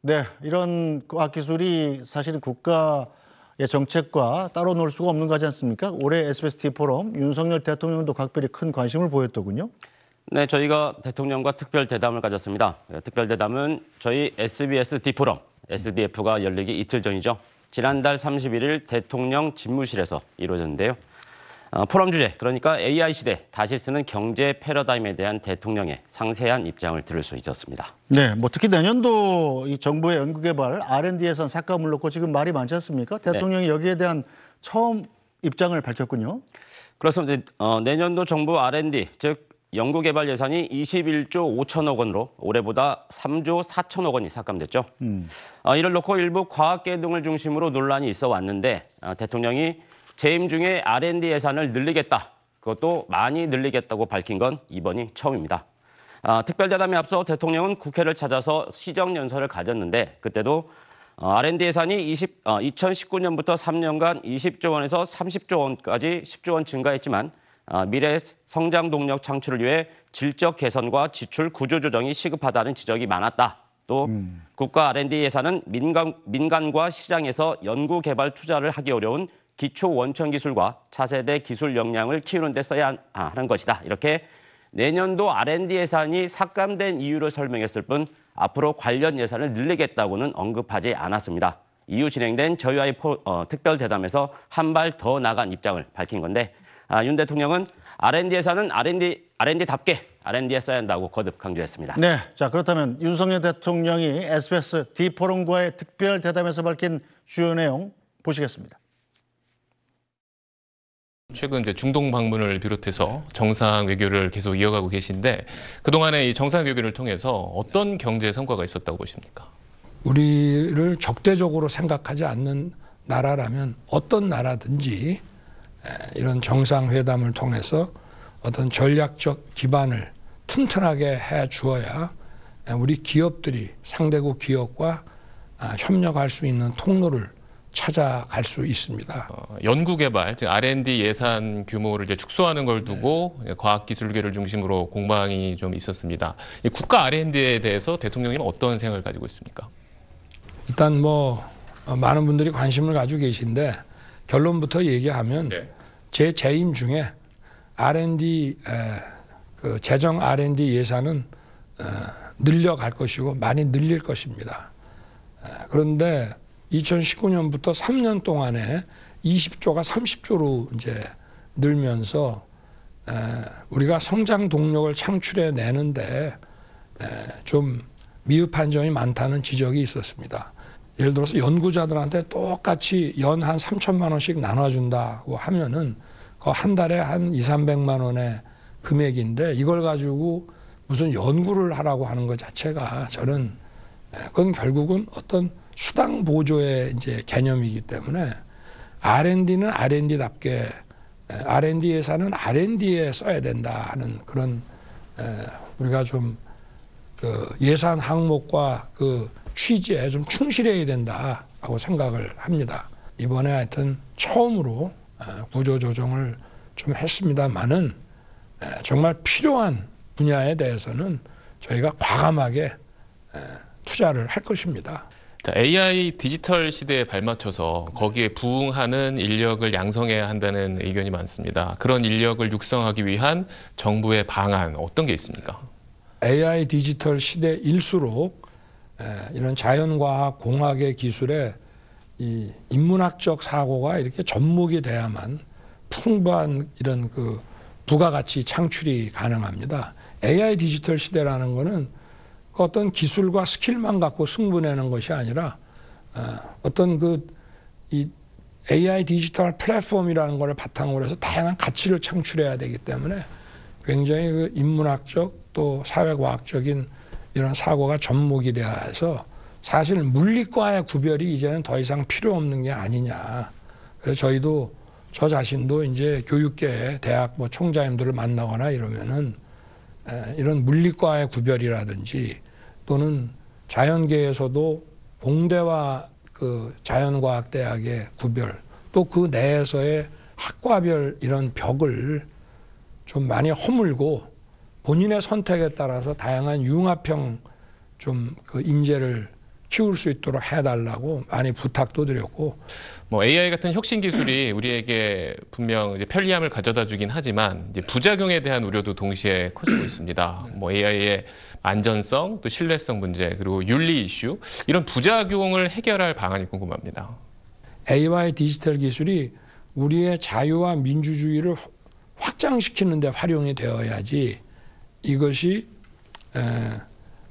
네, 이런 과학 기술이 사실 국가의 정책과 따로 놀 수가 없는 거지 않습니까? 올해 SBST 포럼 윤석열 대통령도 각별히 큰 관심을 보였더군요. 네, 저희가 대통령과 특별 대담을 가졌습니다. 네, 특별 대담은 저희 SBS D 포럼 SDF가 열리기 이틀 전이죠. 지난달 31일 대통령 집무실에서 이루어졌는데요. 어, 포럼 주제 그러니까 AI 시대 다시 쓰는 경제 패러다임에 대한 대통령의 상세한 입장을 들을 수 있었습니다. 네, 뭐 특히 내년도 이 정부의 연구개발 R&D에선 삭감을 놓고 지금 말이 많지 않습니까? 네. 대통령이 네. 여기에 대한 처음 입장을 밝혔군요. 그렇습니다. 어, 내년도 정부 R&D 즉 연구개발 예산이 21조 5천억 원으로 올해보다 3조 4천억 원이 삭감됐죠. 음. 어, 이를 놓고 일부 과학계 등을 중심으로 논란이 있어 왔는데 어, 대통령이 재임 중에 R&D 예산을 늘리겠다. 그것도 많이 늘리겠다고 밝힌 건 이번이 처음입니다. 아, 특별대담에 앞서 대통령은 국회를 찾아서 시정연설을 가졌는데 그때도 어, R&D 예산이 20, 어, 2019년부터 3년간 20조 원에서 30조 원까지 10조 원 증가했지만 아, 미래 성장 동력 창출을 위해 질적 개선과 지출 구조 조정이 시급하다는 지적이 많았다. 또 음. 국가 R&D 예산은 민간, 민간과 시장에서 연구 개발 투자를 하기 어려운 기초 원천 기술과 차세대 기술 역량을 키우는 데 써야 하는 것이다. 이렇게 내년도 R&D 예산이 삭감된 이유를 설명했을 뿐 앞으로 관련 예산을 늘리겠다고는 언급하지 않았습니다. 이후 진행된 저희와의 포, 어, 특별 대담에서 한 발 더 나간 입장을 밝힌 건데 아, 윤 대통령은 R&D 예산은 R&D, R&D답게 R&D에 써야 한다고 거듭 강조했습니다. 네, 자 그렇다면 윤석열 대통령이 SBS D포럼과의 특별 대담에서 밝힌 주요 내용 보시겠습니다. 최근 이제 중동 방문을 비롯해서 정상 외교를 계속 이어가고 계신데 그동안의 이 정상 외교를 통해서 어떤 경제 성과가 있었다고 보십니까? 우리를 적대적으로 생각하지 않는 나라라면 어떤 나라든지 이런 정상회담을 통해서 어떤 전략적 기반을 튼튼하게 해 주어야 우리 기업들이 상대국 기업과 아, 협력할 수 있는 통로를 찾아갈 수 있습니다. 어, 연구개발, 즉 R&D 예산 규모를 이제 축소하는 걸 네. 두고 네. 과학기술계를 중심으로 공방이 좀 있었습니다. 국가 R&D에 대해서 대통령님 어떤 생각을 가지고 있습니까? 일단 뭐 어, 많은 분들이 관심을 가지고 계신데 결론부터 얘기하면 네. 제 재임 중에 R&D 에, 그 재정 R&D 예산은 에, 어, 늘려갈 것이고 많이 늘릴 것입니다. 에, 그런데 2019년부터 3년 동안에 20조가 30조로 이제 늘면서 우리가 성장 동력을 창출해 내는데 좀 미흡한 점이 많다는 지적이 있었습니다. 예를 들어서 연구자들한테 똑같이 연 한 3천만 원씩 나눠준다고 하면은 한 달에 한 2, 300만 원의 금액인데 이걸 가지고 무슨 연구를 하라고 하는 것 자체가 저는 그건 결국은 어떤 수당 보조의 이제 개념이기 때문에 R&D는 R&D답게 R&D 예산은 R&D에 써야 된다 하는 그런 우리가 좀그 예산 항목과 그 취지에 좀 충실해야 된다라고 생각을 합니다. 이번에 하여튼 처음으로 구조 조정을 좀 했습니다만은 정말 필요한 분야에 대해서는 저희가 과감하게 투자를 할 것입니다. 자, AI 디지털 시대에 발맞춰서 거기에 부응하는 인력을 양성해야 한다는 의견이 많습니다. 그런 인력을 육성하기 위한 정부의 방안 어떤 게 있습니까? AI 디지털 시대일수록 이런 자연과학, 공학의 기술에 이 인문학적 사고가 이렇게 접목이 돼야만 풍부한 이런 그 부가가치 창출이 가능합니다. AI 디지털 시대라는 거는 어떤 기술과 스킬만 갖고 승부내는 것이 아니라 어, 어떤 그이 AI 디지털 플랫폼이라는 것을 바탕으로 해서 다양한 가치를 창출해야 되기 때문에 굉장히 그 인문학적 또 사회과학적인 이런 사고가 접목이 돼야 해서 사실 물리과의 구별이 이제는 더 이상 필요 없는 게 아니냐. 그래서 저희도 저 자신도 이제 교육계 대학 뭐 총장님들을 만나거나 이러면은 이런 물리과의 구별이라든지 또는 자연계에서도 공대와 그 자연과학대학의 구별 또 그 내에서의 학과별 이런 벽을 좀 많이 허물고 본인의 선택에 따라서 다양한 융합형 좀 그 인재를 키울 수 있도록 해달라고 많이 부탁도 드렸고 뭐 AI 같은 혁신 기술이 우리에게 분명 이제 편리함을 가져다 주긴 하지만 이제 부작용에 대한 우려도 동시에 커지고 있습니다. 뭐 AI의 안전성, 또 신뢰성 문제, 그리고 윤리 이슈 이런 부작용을 해결할 방안이 궁금합니다. AI 디지털 기술이 우리의 자유와 민주주의를 확장시키는 데 활용이 되어야지 이것이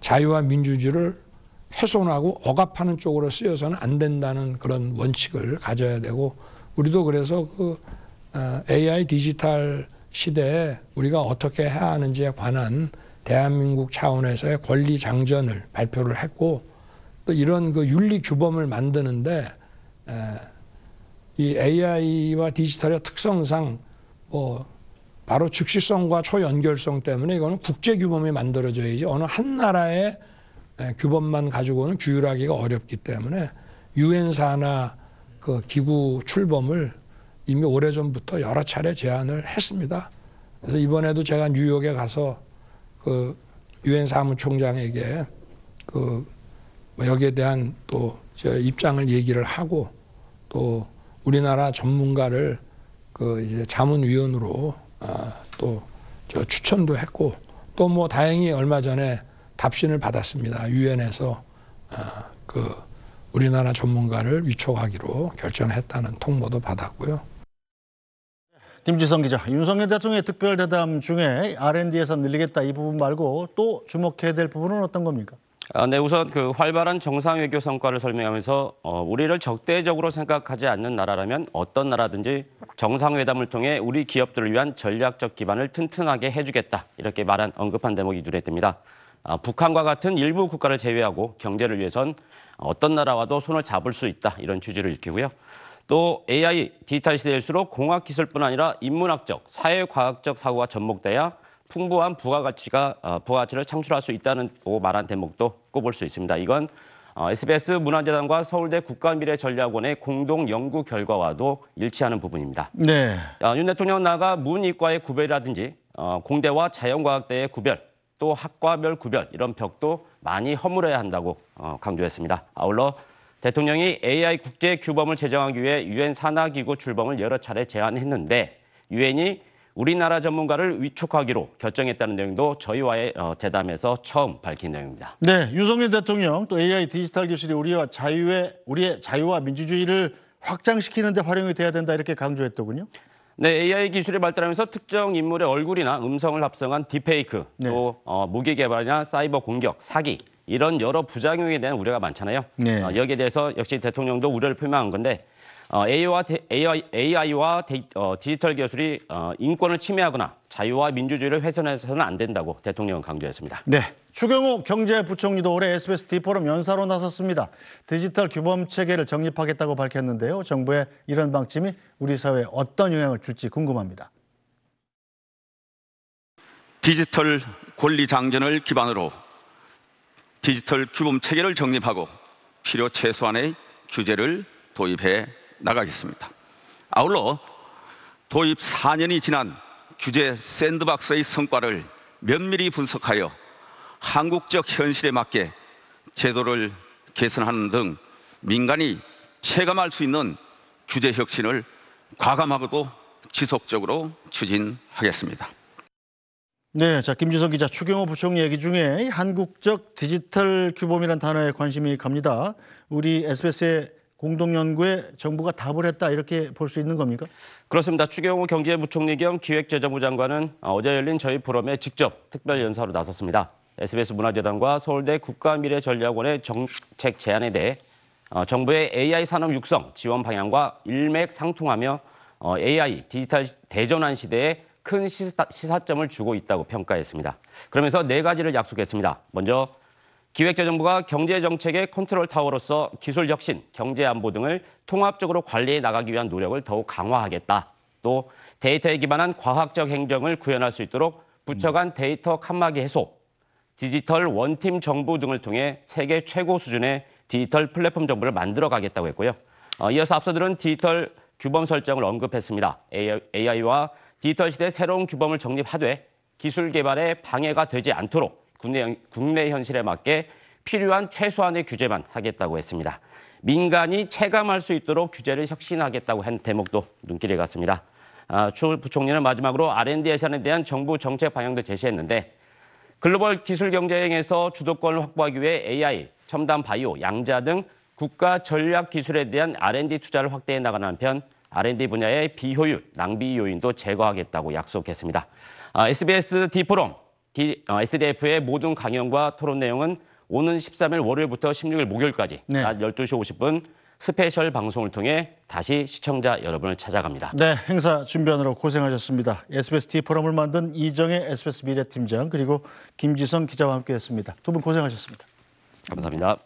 자유와 민주주의를 훼손하고 억압하는 쪽으로 쓰여서는 안 된다는 그런 원칙을 가져야 되고 우리도 그래서 그 AI 어, 디지털 시대에 우리가 어떻게 해야 하는지에 관한 대한민국 차원에서의 권리 장전을 발표를 했고 또 이런 그 윤리 규범을 만드는데 이 AI와 디지털의 특성상 뭐 바로 즉시성과 초연결성 때문에 이거는 국제 규범이 만들어져야지 어느 한 나라의 예, 규범만 가지고는 규율하기가 어렵기 때문에 유엔사나 그 기구 출범을 이미 오래전부터 여러 차례 제안을 했습니다. 그래서 이번에도 제가 뉴욕에 가서 그 유엔 사무총장에게 그 뭐 여기에 대한 또제 입장을 얘기를 하고 또 우리나라 전문가를 그 이제 자문위원으로 아, 또 추천도 했고 또 뭐 다행히 얼마 전에 답신을 받았습니다. 유엔에서 아, 그 우리나라 전문가를 위촉하기로 결정했다는 통보도 받았고요. 김지성 기자, 윤석열 대통령의 특별대담 중에 R&D 예산 늘리겠다 이 부분 말고 또 주목해야 될 부분은 어떤 겁니까? 아, 네, 우선 그 활발한 정상외교 성과를 설명하면서 어, 우리를 적대적으로 생각하지 않는 나라라면 어떤 나라든지 정상회담을 통해 우리 기업들을 위한 전략적 기반을 튼튼하게 해주겠다 이렇게 말한 언급한 대목이 눈에 띕니다. 아, 북한과 같은 일부 국가를 제외하고 경제를 위해선 어떤 나라와도 손을 잡을 수 있다 이런 취지를 읽히고요. 또 AI 디지털 시대일수록 공학 기술뿐 아니라 인문학적, 사회과학적 사고가 접목돼야 풍부한 부가가치가 어, 부가가치를 창출할 수 있다는 말한 대목도 꼽을 수 있습니다. 이건 SBS 어, 문화재단과 서울대 국가미래전략원의 공동 연구 결과와도 일치하는 부분입니다. 네. 아, 윤 대통령 나가 문이과의 구별이라든지 어, 공대와 자연과학대의 구별, 또 학과별 구별 이런 벽도 많이 허물어야 한다고 어, 강조했습니다. 아울러 대통령이 AI 국제 규범을 제정하기 위해 유엔 산하기구 출범을 여러 차례 제안했는데 유엔이 우리나라 전문가를 위촉하기로 결정했다는 내용도 저희와의 어, 대담에서 처음 밝힌 내용입니다. 네, 윤석열 대통령 또 AI 디지털 기술이 우리와 자유의 우리의 자유와 민주주의를 확장시키는 데 활용이 돼야 된다 이렇게 강조했더군요. 네, AI 기술이 발달하면서 특정 인물의 얼굴이나 음성을 합성한 딥페이크, 네. 또 어, 무기 개발이나 사이버 공격, 사기 이런 여러 부작용에 대한 우려가 많잖아요. 네. 어, 여기에 대해서 역시 대통령도 우려를 표명한 건데 어, AI와, a 이 AI와 데이, 어, 디지털 기술이 어, 인권을 침해하거나 자유와 민주주의를 훼손해서는 안 된다고 대통령은 강조했습니다. 네. 추경호 경제부총리도 올해 SBS D포럼 연사로 나섰습니다. 디지털 규범 체계를 정립하겠다고 밝혔는데요. 정부의 이런 방침이 우리 사회에 어떤 영향을 줄지 궁금합니다. 디지털 권리 장전을 기반으로 디지털 규범 체계를 정립하고 필요 최소한의 규제를 도입해 나가겠습니다. 아울러 도입 4년이 지난 규제 샌드박스의 성과를 면밀히 분석하여 한국적 현실에 맞게 제도를 개선하는 등 민간이 체감할 수 있는 규제 혁신을 과감하고도 지속적으로 추진하겠습니다. 네, 자 김준성 기자 추경호 부총 얘기 중에 한국적 디지털 규범이란 단어에 관심이 갑니다. 우리 SBS의 공동연구에 정부가 답을 했다 이렇게 볼 수 있는 겁니까? 그렇습니다. 추경호 경제부총리 겸 기획재정부 장관은 어제 열린 저희 포럼에 직접 특별 연사로 나섰습니다. SBS 문화재단과 서울대 국가미래전략원의 정책 제안에 대해 어, 정부의 AI 산업 육성 지원 방향과 일맥상통하며 AI 어, 디지털 대전환 시대에 큰 시사, 점을 주고 있다고 평가했습니다. 그러면서 네 가지를 약속했습니다. 먼저 기획재정부가 경제정책의 컨트롤 타워로서 기술 혁신, 경제 안보 등을 통합적으로 관리해 나가기 위한 노력을 더욱 강화하겠다. 또 데이터에 기반한 과학적 행정을 구현할 수 있도록 부처 간 데이터 칸막이 해소, 디지털 원팀 정부 등을 통해 세계 최고 수준의 디지털 플랫폼 정부를 만들어 가겠다고 했고요. 어, 이어서 앞서들은 디지털 규범 설정을 언급했습니다. AI와 디지털 시대 새로운 규범을 정립하되 기술 개발에 방해가 되지 않도록 국내, 국내 현실에 맞게 필요한 최소한의 규제만 하겠다고 했습니다. 민간이 체감할 수 있도록 규제를 혁신하겠다고 한 대목도 눈길이 갔습니다. 아, 추 부총리는 마지막으로 R&D 예산에 대한 정부 정책 방향도 제시했는데 글로벌 기술 경쟁에서 주도권을 확보하기 위해 AI, 첨단 바이오, 양자 등 국가 전략 기술에 대한 R&D 투자를 확대해 나가는 한편 R&D 분야의 비효율, 낭비 요인도 제거하겠다고 약속했습니다. SBS 디포럼, SDF의 모든 강연과 토론 내용은 오는 13일 월요일부터 16일 목요일까지 네. 낮 12시 50분 스페셜 방송을 통해 다시 시청자 여러분을 찾아갑니다. 네, 행사 준비하느라 고생하셨습니다. SBS T 포럼을 만든 이정의 SBS 미래팀장 그리고 김지성 기자와 함께했습니다. 두 분 고생하셨습니다. 감사합니다.